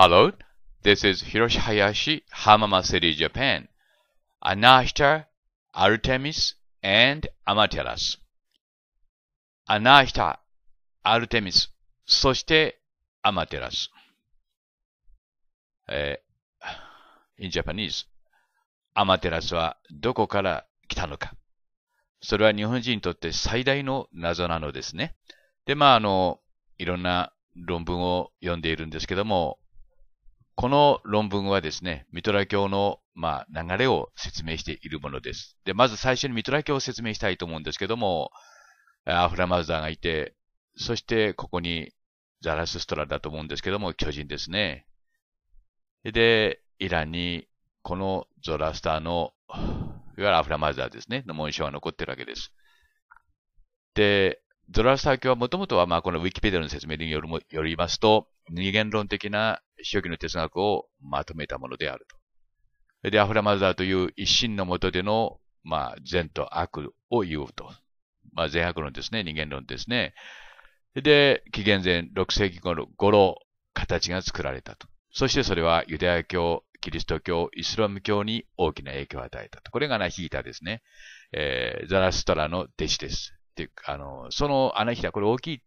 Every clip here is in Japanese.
Hello, this is Hiroshi Hayashi, Hamama City, Japan. Anahita, Artemis, and Amaterasu. Anahita, Artemis, そして a アマテラス。えー、in Japanese, a a m アマテラスはどこから来たのか。それは日本人にとって最大の謎なのですね。で、まあ、あの、いろんな論文を読んでいるんですけども、この論文はですね、ミトラ教の、まあ、流れを説明しているものです。で、まず最初にミトラ教を説明したいと思うんですけども、アフラマウザーがいて、そしてここにザラスストラだと思うんですけども、巨人ですね。で、イランにこのゾラスターの、いわゆるアフラマウザーですね、の紋章が残ってるわけです。で、ザ・ラスター教はもともとは、まあ、このウィキペディアの説明によるもよりますと、二元論的な初期の哲学をまとめたものであると。で、アフラマザーという一心のもとでの、まあ、善と悪を言うと。まあ、善悪論ですね。二元論ですね。で、紀元前6世紀頃、頃、形が作られたと。そしてそれはユダヤ教、キリスト教、イスラム教に大きな影響を与えたと。これがナヒータですね。えー、ザラストラの弟子です。ていう、あの、その穴ひきだ、これ大きい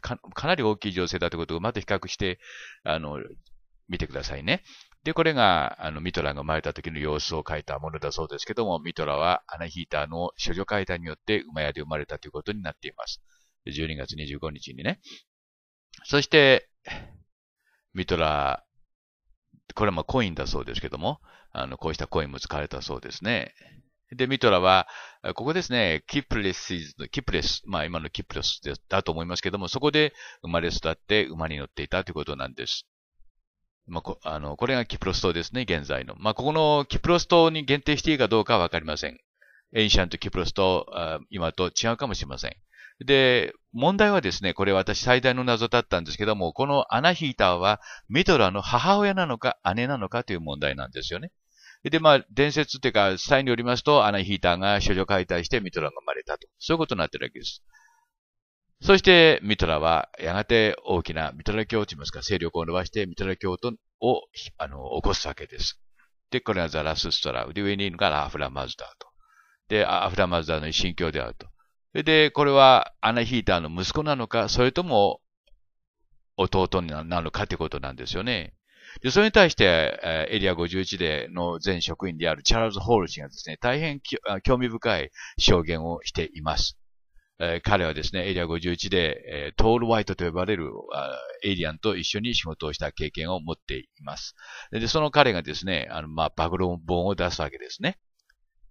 か、かなり大きい情勢だということをまた比較して、あの、見てくださいね。で、これが、あの、ミトラが生まれた時の様子を書いたものだそうですけども、ミトラはアナヒーターの処女解体によって馬屋で生まれたということになっています。12月25日にね。そして、ミトラ、これもコインだそうですけども、あの、こうしたコインも使われたそうですね。で、ミトラは、ここですね、キプレス、キプレス、まあ今のキプレスだと思いますけども、そこで生まれ育って馬に乗っていたということなんです。まあ、こあのこれがキプロス島ですね、現在の。まあ、ここのキプロス島に限定していいかどうかはわかりません。エンシャントキプロス島、今と違うかもしれません。で、問題はですね、これ私最大の謎だったんですけども、このアナヒーターはミトラの母親なのか姉なのかという問題なんですよね。で、まあ、伝説っていうか、際によりますと、アナヒーターが処女解体してミトラが生まれたと。そういうことになってるわけです。そして、ミトラは、やがて大きなミトラ教と言いますか、勢力を伸ばして、ミトラ教とを、あの、起こすわけです。で、これがザラスストラ。ウ。で、上にいるのがアフラマズダーと。で、アフラマズダーの神教であると。で、これはアナヒーターの息子なのか、それとも弟なのかということなんですよね。で、それに対して、えエリア51での前職員であるチャールズ・ホール氏がですね、大変興味深い証言をしています。え彼はですね、エリア51で、えトール・ワイトと呼ばれるあエイリアンと一緒に仕事をした経験を持っています。で、その彼がですね、あの、まあ、暴露本を出すわけですね。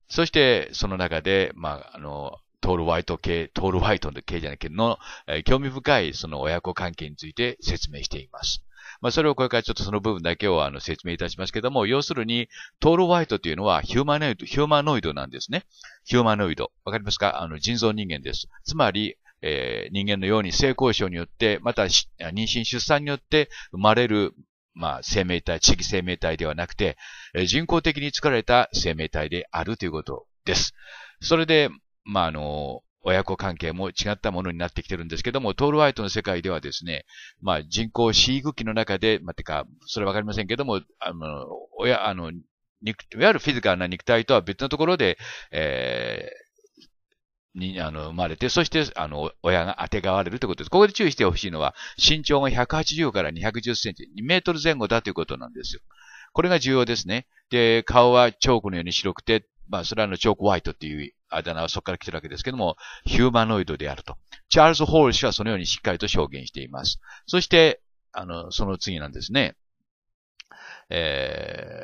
そして、その中で、まあ、あの、トール・ワイト系、トール・ワイトの系じゃないけどの、え興味深いその親子関係について説明しています。まあ、それをこれからちょっとその部分だけをあの説明いたしますけども、要するに、トールワイトというのはヒューマノイド、ヒューマノイドなんですね。ヒューマノイド。わかりますかあの、人造人間です。つまり、えー、人間のように性交渉によって、また妊娠出産によって生まれる、まあ、生命体、地域生命体ではなくて、人工的に作られた生命体であるということです。それで、まあ、あの、親子関係も違ったものになってきてるんですけども、トールワイトの世界ではですね、まあ人工飼育器の中で、まあ、てか、それわかりませんけども、あの、親、あの、肉、いわゆるフィジカルな肉体とは別のところで、えーに、あの、生まれて、そして、あの、親が当てがわれるということです。ここで注意してほしいのは、身長が180から210センチ、2メートル前後だということなんですよ。これが重要ですね。で、顔はチョークのように白くて、まあ、それはあの、チョーク・ワイトっていうあだ名はそこから来てるわけですけども、ヒューマノイドであると。チャールズ・ホール氏はそのようにしっかりと証言しています。そして、あの、その次なんですね。え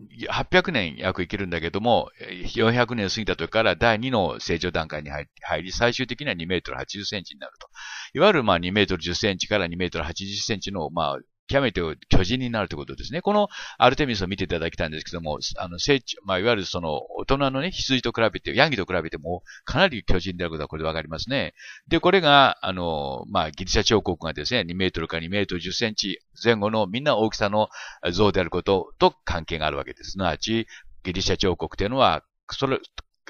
ー、800年約生きるんだけども、400年過ぎた時から第2の成長段階に入り、最終的には2メートル80センチになると。いわゆるまあ2メートル10センチから2メートル80センチのまあ極めて巨人になるということですね。このアルテミスを見ていただきたいんですけども、あの、成長、まあ、いわゆるその、大人のね、羊と比べて、ヤギと比べても、かなり巨人であることはこれでわかりますね。で、これが、あの、まあ、ギリシャ彫刻がですね、2メートルか2メートル10センチ前後のみんな大きさの像であることと関係があるわけです。すなわち、ギリシャ彫刻というのは、それ、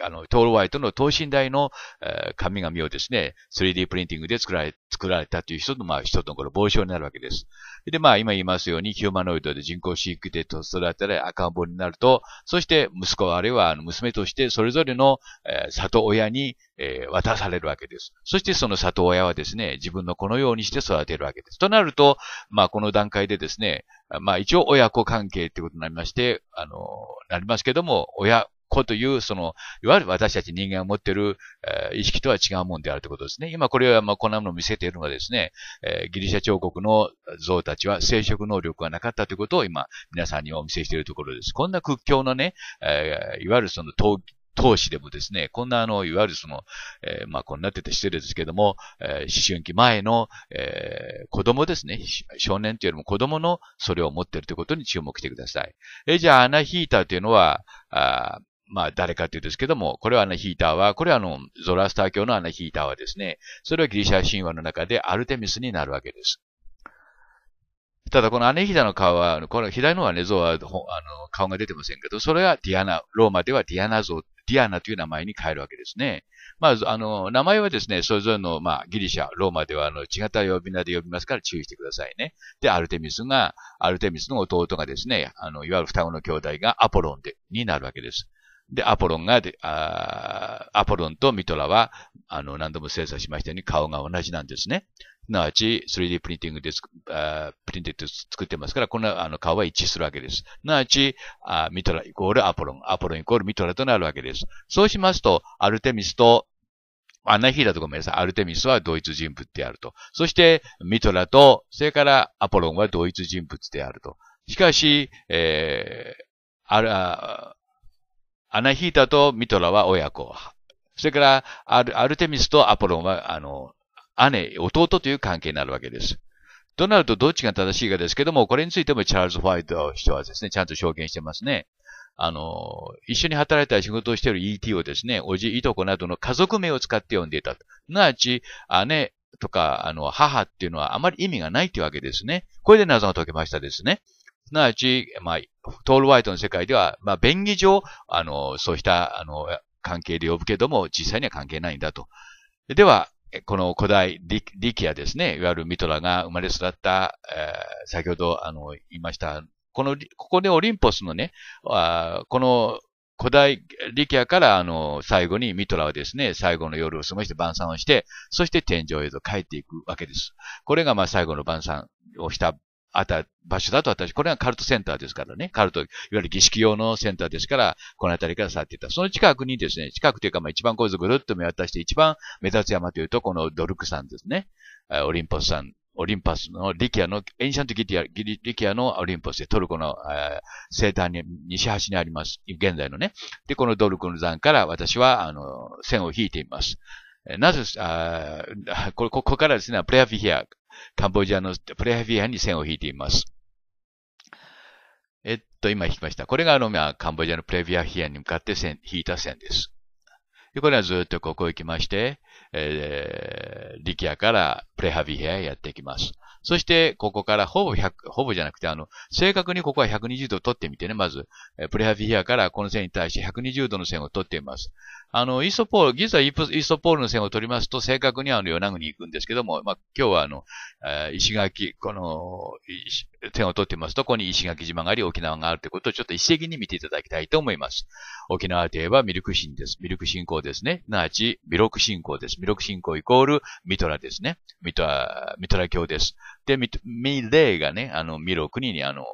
あの、トールワイトの等身大の、えー、々をですね、3D プリンティングで作られ、作られたという人の、まあ、人のこの傍証になるわけです。で、まあ、今言いますように、ヒューマノイドで人工飼育で育てられ赤ん坊になると、そして息子あるいは娘として、それぞれの、えー、里親に、えー、渡されるわけです。そしてその里親はですね、自分のこのようにして育てるわけです。となると、まあ、この段階でですね、まあ、一応親子関係ってことになりまして、あの、なりますけども、親、子という、その、いわゆる私たち人間が持っている、えー、意識とは違うもんであるということですね。今これは、まあ、こんなものを見せているのはですね、えー、ギリシャ彫刻の像たちは生殖能力がなかったということを今、皆さんにお見せしているところです。こんな屈強のね、えー、いわゆるその闘投資でもですね、こんなあの、いわゆるその、えー、まあ、こんなってて失礼ですけども、えー、思春期前の、えー、子供ですね、少年というよりも子供のそれを持っているということに注目してください。えー、じゃあ、アナヒーターというのは、あまあ、誰かっていうんですけども、これはアナヒーターは、これはあの、ゾラスター教のアナヒーターはですね、それはギリシャ神話の中でアルテミスになるわけです。ただ、このアネヒダの顔は、この左のはね、像はあの顔が出てませんけど、それはディアナ、ローマではディアナ像、ディアナという名前に変えるわけですね。まあ、あの、名前はですね、それぞれの、まあ、ギリシャ、ローマでは、あの、違った呼び名で呼びますから注意してくださいね。で、アルテミスが、アルテミスの弟がですね、あの、いわゆる双子の兄弟がアポロンで、になるわけです。で、アポロンが、あアポロンとミトラは、あの、何度も精査しましたように顔が同じなんですね。すなわち、3D プリンティングでク・プリンテッド作ってますから、このあの顔は一致するわけです。すなわち、あミトライコールアポロン、アポロンイコールミトラとなるわけです。そうしますと、アルテミスとアナヒーラとごめんなさい。アルテミスは同一人物であると。そして、ミトラと、それからアポロンは同一人物であると。しかし、えー、あら、アナヒータとミトラは親子。それからアル、アルテミスとアポロンは、あの、姉、弟という関係になるわけです。となるとどっちが正しいかですけども、これについてもチャールズ・ホワイト人はですね、ちゃんと証言してますね。あの、一緒に働いたり仕事をしている ET をですね、おじ、いとこなどの家族名を使って呼んでいた。すなわち、姉とか、あの、母っていうのはあまり意味がないというわけですね。これで謎が解けましたですね。すなわち、まあ、トール・ワイトの世界では、まあ、便宜上、あの、そうした、あの、関係で呼ぶけども、実際には関係ないんだと。では、この古代リリキアですね、いわゆるミトラが生まれ育った、えー、先ほどあの言いました、この、ここでオリンポスのね、あこの古代リキアからあの最後にミトラはですね、最後の夜を過ごして晩餐をして、そして天井へと帰っていくわけです。これがまあ最後の晩餐をしたあった場所だと私、これはカルトセンターですからね。カルト、いわゆる儀式用のセンターですから、この辺りから去っていった。その近くにですね、近くというか、まあ一番こいつぐるっと見渡して一番目立つ山というと、このドルク山ですね。オリンポス山オリンパスのリキアの、エンシャントギリア、リキアのオリンパスでトルコの、えー、西端に、西端にあります。現在のね。で、このドルクの山から私は、あの、線を引いています。なぜ、あこここからですね、プレアフィヒア、カンボジアのプレハビアに線を引いています。えっと、今引きました。これがあの、まあ、カンボジアのプレビアヒアに向かって線引いた線です。でこれはずっとここ行きまして、えー、力也からプレハビヘアへやっていきます。そして、ここからほぼ100、ほぼじゃなくて、あの、正確にここは120度取ってみてね、まず、えプレハビヘアからこの線に対して120度の線を取っています。あの、イソポール、実はイイソポールの線を取りますと、正確にあの、ヨナグに行くんですけども、まあ、今日はあの、え石垣、この、点を取ってますと、ここに石垣島があり、沖縄があるということをちょっと一石に見ていただきたいと思います。沖縄といえばミルク神です。ミルク信仰ですね。すなわち、ミロク信仰です。ミロク信仰イコール、ミトラですね。ミトラ、ミトラ教です。で、ミ、ミレイがね、あの、ミロクに、あの、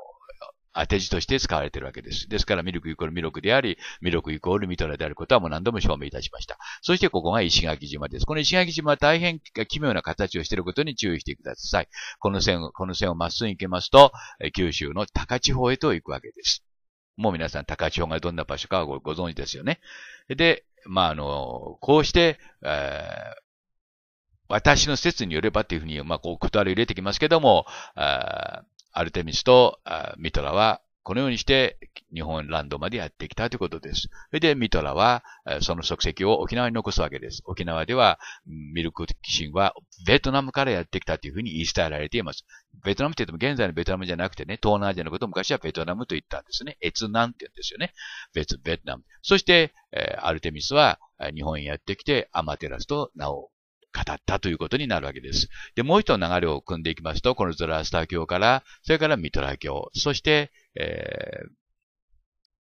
当て字として使われているわけです。ですから、ミルクイコールミルクであり、ミルクイコールミトラであることはもう何度も証明いたしました。そしてここが石垣島です。この石垣島は大変奇妙な形をしていることに注意してください。この線、この線をまっすぐ行けますと、九州の高地方へと行くわけです。もう皆さん高千穂がどんな場所かごご存知ですよね。で、まあ、あの、こうして、えー、私の説によればというふうに、まあ、こう、断り入れてきますけども、あアルテミスとミトラはこのようにして日本ランドまでやってきたということです。それでミトラはその足跡を沖縄に残すわけです。沖縄ではミルクティシンはベトナムからやってきたというふうに言い伝えられています。ベトナムって言っても現在のベトナムじゃなくてね、東南アジアのことを昔はベトナムと言ったんですね。越南って言うんですよね。別、ベトナム。そして、アルテミスは日本へやってきてアマテラスと名を語ったということになるわけです。で、もう一つ流れを組んでいきますと、このゾラスター教から、それからミトラ教、そして、えー、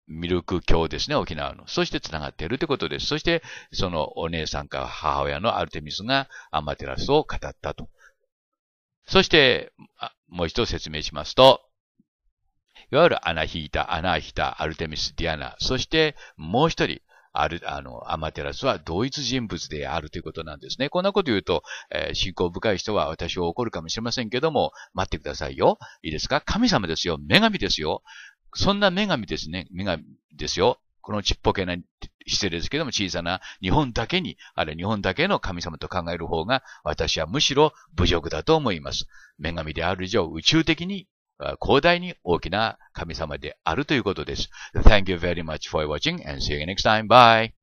ミルク教ですね、沖縄の。そして繋がっているということです。そして、そのお姉さんか母親のアルテミスがアマテラスを語ったと。そして、もう一度説明しますと、いわゆるアナヒータ、アナヒタ、アルテミス、ディアナ、そしてもう一人、ある、あの、アマテラスは同一人物であるということなんですね。こんなこと言うと、えー、信仰深い人は私を怒るかもしれませんけども、待ってくださいよ。いいですか神様ですよ。女神ですよ。そんな女神ですね。女神ですよ。このちっぽけな、失礼ですけども、小さな日本だけに、あれ日本だけの神様と考える方が、私はむしろ侮辱だと思います。女神である以上、宇宙的に広大に大きな神様であるということです。Thank you very much for watching and see you next time. Bye!